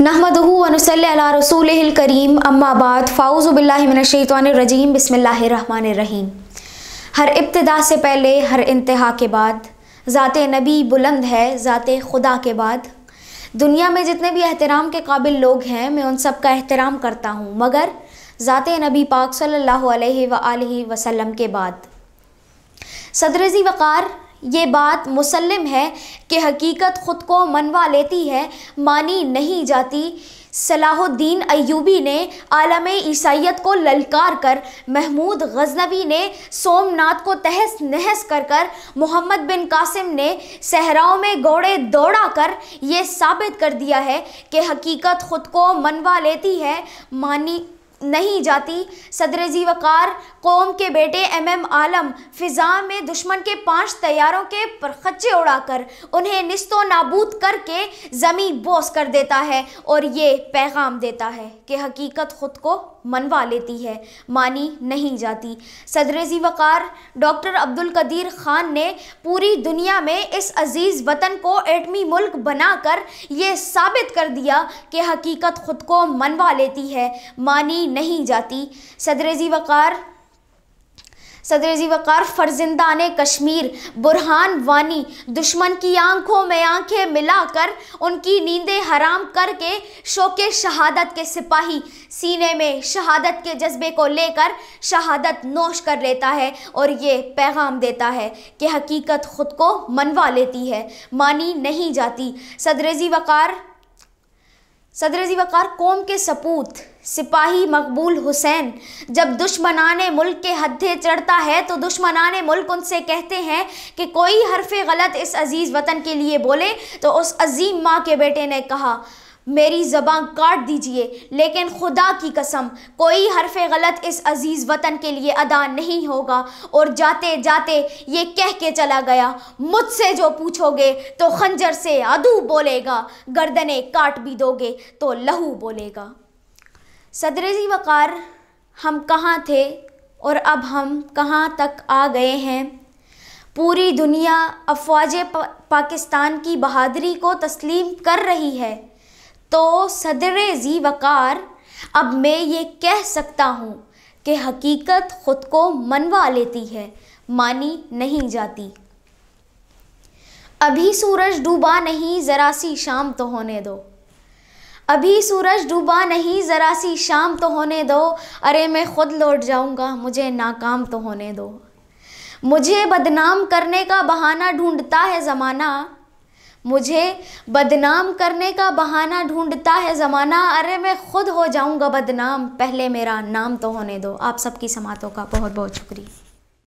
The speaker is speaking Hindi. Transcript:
नहमदूल करीम अम्माबाद फ़ाउज़बिल्लिमिनशैतवानरजीम बसमीम हर इब्तदा से पहले हर इंतहा के बाद ज़ात नबी बुलंद है ज़ात खुदा के बाद दुनिया में जितने भी एहतराम के काबिल लोग हैं मैं उन सब का एहतराम करता हूँ मगर ज़ात नबी पाक सल्लल्लाहु अलैहि के बाद सदरजी वक़ार ये बात मुसलम है कि हकीकत ख़ुद को मनवा लेती है मानी नहीं जाती सलाहुद्दीन अयूबी ने आलम ईसाइत को ललकार कर महमूद गजनवी ने सोमनाथ को तहस नहस कर कर मोहम्मद बिन कासिम ने सहराओं में घोड़े दौड़ा कर ये साबित कर दिया है कि हकीकत ख़ुद को मनवा लेती है मानी नहीं जाती सदर जी वकार कौम के बेटे एम एम आलम फ़िज़ा में दुश्मन के पांच तैयारों के परखच्चे उड़ाकर उन्हें नस्तो नाबूद करके ज़मी बोस कर देता है और ये पैगाम देता है कि हकीकत ख़ुद को मनवा लेती है मानी नहीं जाती सदरेजी वक़ार डॉक्टर अब्दुल कदीर ख़ान ने पूरी दुनिया में इस अजीज़ वतन को एटमी मुल्क बनाकर ये साबित कर दिया कि हकीकत ख़ुद को मनवा लेती है मानी नहीं जाती सदरेजी वक़ार सदर जी वक़ार फरजिंदा ने कश्मीर बुरहान वानी दुश्मन की आंखों में आंखें मिलाकर उनकी नींदें हराम करके शोक शहादत के सिपाही सीने में शहादत के जज्बे को लेकर शहादत नोश कर लेता है और ये पैगाम देता है कि हकीकत ख़ुद को मनवा लेती है मानी नहीं जाती सदरजी वक़ार सदर वक़ार कौम के सपूत सिपाही मकबूल हुसैन जब दुश्मनान मुल्क के हद्दे चढ़ता है तो दुश्मनान मुल्क उनसे कहते हैं कि कोई हरफ गलत इस अज़ीज़ वतन के लिए बोले तो उस अजीम माँ के बेटे ने कहा मेरी ज़बाँ काट दीजिए लेकिन खुदा की कसम कोई हरफ गलत इस अज़ीज़ वतन के लिए अदा नहीं होगा और जाते जाते ये कह के चला गया मुझसे जो पूछोगे तो खंजर से अदू बोलेगा गर्दने काट भी दोगे तो लहू बोलेगा सदरजी वक़ार हम कहाँ थे और अब हम कहाँ तक आ गए हैं पूरी दुनिया अफवाज पा, पाकिस्तान की बहादरी को तस्लीम कर रही है तो सदर जी वकार अब मैं ये कह सकता हूँ कि हकीकत ख़ुद को मनवा लेती है मानी नहीं जाती अभी सूरज डूबा नहीं ज़रा सी शाम तो होने दो अभी सूरज डूबा नहीं ज़रा सी शाम तो होने दो अरे मैं खुद लौट जाऊँगा मुझे नाकाम तो होने दो मुझे बदनाम करने का बहाना ढूंढता है ज़माना मुझे बदनाम करने का बहाना ढूंढता है ज़माना अरे मैं खुद हो जाऊंगा बदनाम पहले मेरा नाम तो होने दो आप सबकी समातों का बहुत बहुत शुक्रिया